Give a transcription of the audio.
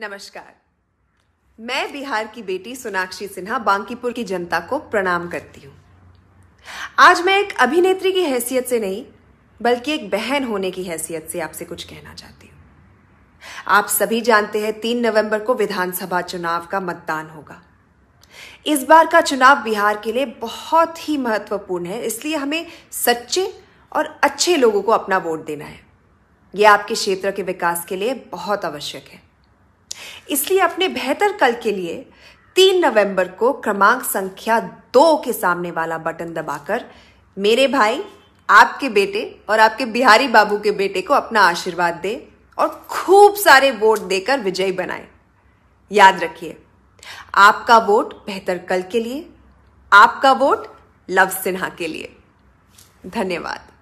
नमस्कार मैं बिहार की बेटी सोनाक्षी सिन्हा बांकीपुर की जनता को प्रणाम करती हूं आज मैं एक अभिनेत्री की हैसियत से नहीं बल्कि एक बहन होने की हैसियत से आपसे कुछ कहना चाहती हूं आप सभी जानते हैं तीन नवंबर को विधानसभा चुनाव का मतदान होगा इस बार का चुनाव बिहार के लिए बहुत ही महत्वपूर्ण है इसलिए हमें सच्चे और अच्छे लोगों को अपना वोट देना है यह आपके क्षेत्र के विकास के लिए बहुत आवश्यक है इसलिए अपने बेहतर कल के लिए तीन नवंबर को क्रमांक संख्या दो के सामने वाला बटन दबाकर मेरे भाई आपके बेटे और आपके बिहारी बाबू के बेटे को अपना आशीर्वाद दे और खूब सारे वोट देकर विजयी बनाए याद रखिए आपका वोट बेहतर कल के लिए आपका वोट लव सिन्हा के लिए धन्यवाद